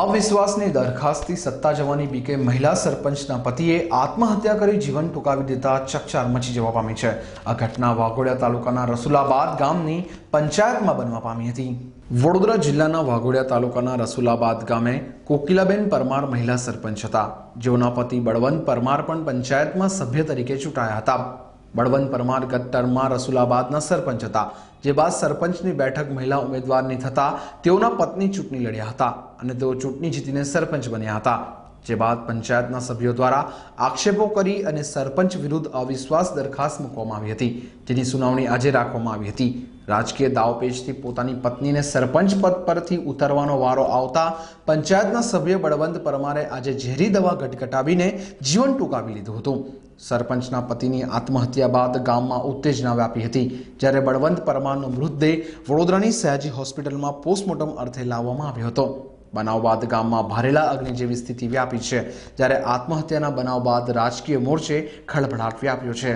અવિશ્વાસની દરખાસ્તથી સત્તા જવાની બીકે મહિલા સરપંચના પતિએ આત્મહત્યા કરી જીવન ટૂંકાવી દેતા ચકચાર મચી જવા પામી છે આ ઘટના વાઘોડિયા તાલુકાના રસુલાબાદ ગામની પંચાયતમાં બનવા પામી હતી વડોદરા જિલ્લાના વાઘોડિયા તાલુકાના રસુલાબાદ ગામે કોકિલાબેન પરમાર મહિલા સરપંચ હતા જેઓના પતિ બળવંત પરમાર પણ પંચાયતમાં સભ્ય તરીકે ચૂંટાયા હતા બળવંત પરમાર ગત રસુલાબાદના સરપંચ હતા જે બાદ સરપંચની બેઠક મહિલા ઉમેદવારની થતા તેઓના પત્ની ચૂંટણી લડ્યા હતા અને તેઓ ચૂંટણી જીતીને સરપંચ બન્યા હતા જે બાદ પંચાયતના સભ્યો દ્વારા આક્ષેપો કરી અને સરપંચ વિરુદ્ધ અવિશ્વાસ દરખાસ્ત મૂકવામાં આવી હતી જેની સુનાવણી આજે રાખવામાં આવી હતી રાજકીય દાવપેચથી પોતાની પત્નીને સરપંચ પદ પરથી ઉતરવાનો વારો આવતા પંચાયતના સભ્ય બળવંત પરમારે આજે ઝેરી દવા ગટગટાવીને જીવન ટૂંકાવી લીધું હતું સરપંચના પતિની આત્મહત્યા બાદ ગામમાં ઉત્તેજના વ્યાપી હતી જ્યારે બળવંત પરમારનો મૃતદેહ વડોદરાની સયાજી હોસ્પિટલમાં પોસ્ટમોર્ટમ અર્થે લાવવામાં આવ્યો હતો બનાવ બાદ ગામમાં ભારેલા અગ્નિ જેવી સ્થિતિ વ્યાપી છે જ્યારે આત્મહત્યાના બનાવ બાદ રાજકીય મોરચે ખળભળાટ વ્યાપ્યો છે